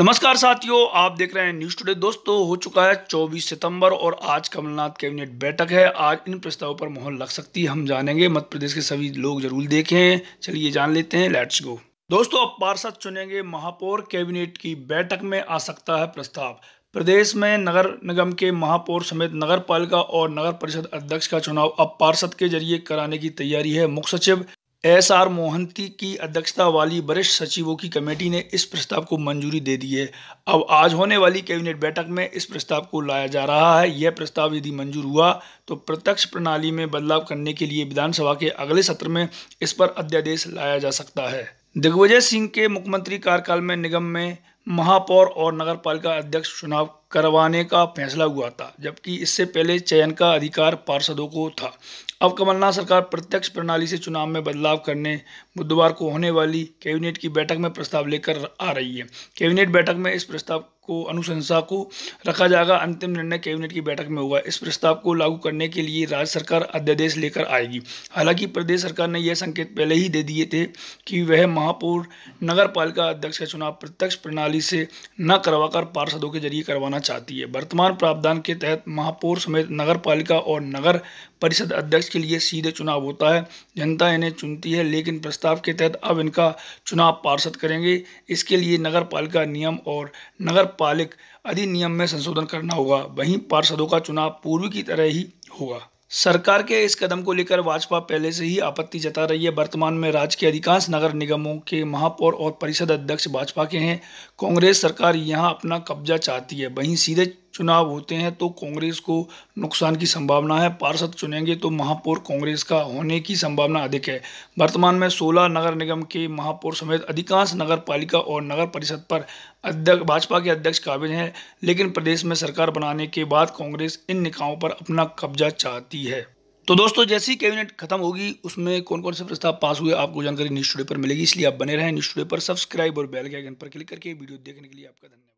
नमस्कार साथियों आप देख रहे हैं न्यूज टुडे दोस्तों हो चुका है 24 सितंबर और आज कमलनाथ कैबिनेट बैठक है आज इन प्रस्तावों पर मोहर लग सकती है हम जानेंगे मध्य प्रदेश के सभी लोग जरूर देखें चलिए जान लेते हैं लेट्स गो दोस्तों अब पार्षद चुनेंगे महापौर कैबिनेट की बैठक में आ सकता है प्रस्ताव प्रदेश में नगर निगम के महापौर समेत नगर पालिका और नगर परिषद अध्यक्ष का चुनाव अब पार्षद के जरिए कराने की तैयारी है मुख्य सचिव एस आर मोहंती की अध्यक्षता वाली वरिष्ठ सचिवों की कमेटी ने इस प्रस्ताव को मंजूरी दे दी है अब आज होने वाली कैबिनेट बैठक में इस प्रस्ताव को लाया जा रहा है यह प्रस्ताव यदि मंजूर हुआ तो प्रत्यक्ष प्रणाली में बदलाव करने के लिए विधानसभा के अगले सत्र में इस पर अध्यादेश लाया जा सकता है दिग्विजय सिंह के मुख्यमंत्री कार्यकाल में निगम में महापौर और नगर पालिका अध्यक्ष चुनाव करवाने का फैसला हुआ था जबकि इससे पहले चयन का अधिकार पार्षदों को था अब कमलनाथ सरकार प्रत्यक्ष प्रणाली से चुनाव में बदलाव करने बुधवार को होने वाली कैबिनेट की बैठक में प्रस्ताव लेकर आ रही है कैबिनेट बैठक में इस प्रस्ताव को अनुशंसा को रखा जाएगा अंतिम निर्णय कैबिनेट की बैठक में होगा इस प्रस्ताव को लागू करने के लिए राज्य सरकार अध्यादेश लेकर आएगी हालांकि प्रदेश सरकार ने यह संकेत पहले ही दे दिए थे कि वह महापौर नगर पालिका अध्यक्ष का चुनाव प्रत्यक्ष प्रणाली से न करवाकर पार्षदों के जरिए करवाना चाहती है वर्तमान प्रावधान के तहत महापौर समेत नगर पालिका और नगर परिषद अध्यक्ष के लिए सीधे चुनाव होता है जनता इन्हें चुनती है लेकिन प्रस्ताव के तहत अब इनका चुनाव पार्षद करेंगे इसके लिए नगर पालिका नियम और नगर पालिक अधिनियम में संशोधन करना होगा वहीं पार्षदों का चुनाव पूर्व की तरह ही होगा सरकार के इस कदम को लेकर भाजपा पहले से ही आपत्ति जता रही है वर्तमान में राज्य के अधिकांश नगर निगमों के महापौर और परिषद अध्यक्ष भाजपा के हैं कांग्रेस सरकार यहां अपना कब्जा चाहती है वहीं सीधे चुनाव होते हैं तो कांग्रेस को नुकसान की संभावना है पार्षद चुनेंगे तो महापौर कांग्रेस का होने की संभावना अधिक है वर्तमान में 16 नगर निगम के महापौर समेत अधिकांश नगर पालिका और नगर परिषद पर अध्यक्ष भाजपा के अध्यक्ष काबिज हैं लेकिन प्रदेश में सरकार बनाने के बाद कांग्रेस इन निकायों पर अपना कब्जा चाहती है तो दोस्तों जैसी कैबिनेट खत्म होगी उसमें कौन कौन से प्रस्ताव पास हुए आपको जानकारी न्यूज टूडे पर मिलेगी इसलिए आप बने रहें न्यूज टूडे पर सब्सक्राइब और बेल के आइकन पर क्लिक करके वीडियो देखने के लिए आपका धन्यवाद